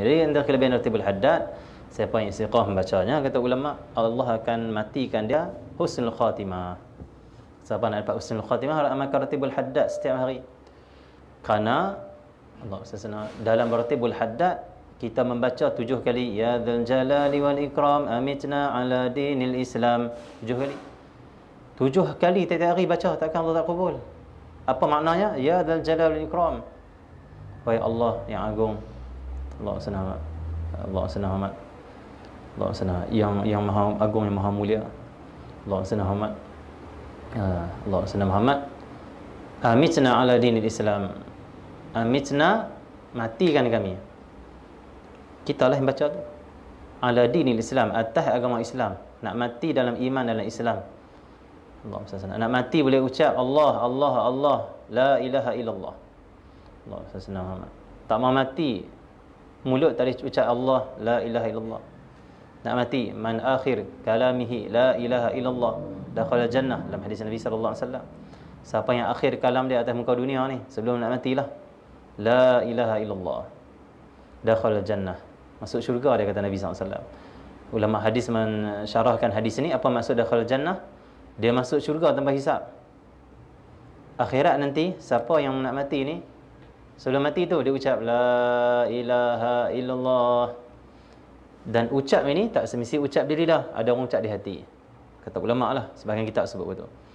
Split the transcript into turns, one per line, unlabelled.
Jadi yang terkelebihan Ratibul Haddad Siapa yang siqah membacanya Kata ulama Allah akan matikan dia Husnul Khatimah Siapa nak dapat Husnul Khatimah Harap amalkan Ratibul Haddad setiap hari Kerana Allah SWT Dalam Ratibul Haddad Kita membaca tujuh kali Ya dhul jalali wal ikram Amitna ala dinil islam Tujuh kali Tujuh kali tiap-tiap hari baca Takkan Allah tak kubul Apa maknanya Ya dhul jalali wal ikram Wahai Allah yang agung Allah senama Allah senama Allah senama yang yang maha agung yang maha mulia Allah senama Allah senama Muhammad amitna ala dinil Islam amitna matikan kami kita lah yang baca tu ala dinil Islam atas agama Islam nak mati dalam iman dalam Islam Allah SWT nak mati boleh ucap Allah Allah Allah la ilaha illallah Allah SWT tak mau mati mulut tadi ucap Allah la ilaha illallah nak mati man akhir kalamihi la ilaha illallah dakhala jannah dalam hadis Nabi sallallahu alaihi wasallam siapa yang akhir kalam dia atas muka dunia ni sebelum nak matilah la ilaha illallah dakhala jannah masuk syurga dia kata Nabi sallallahu ulama hadis mensyarahkan hadis ni apa maksud dakhala jannah dia masuk syurga tanpa hisap akhirat nanti siapa yang nak mati ni Sebelum mati tu dia ucap la ilaha illallah. Dan ucap ini tak semisi ucap diri dah. Ada orang ucap di hati. Kata ulama lah sebahagian kitab sebut betul.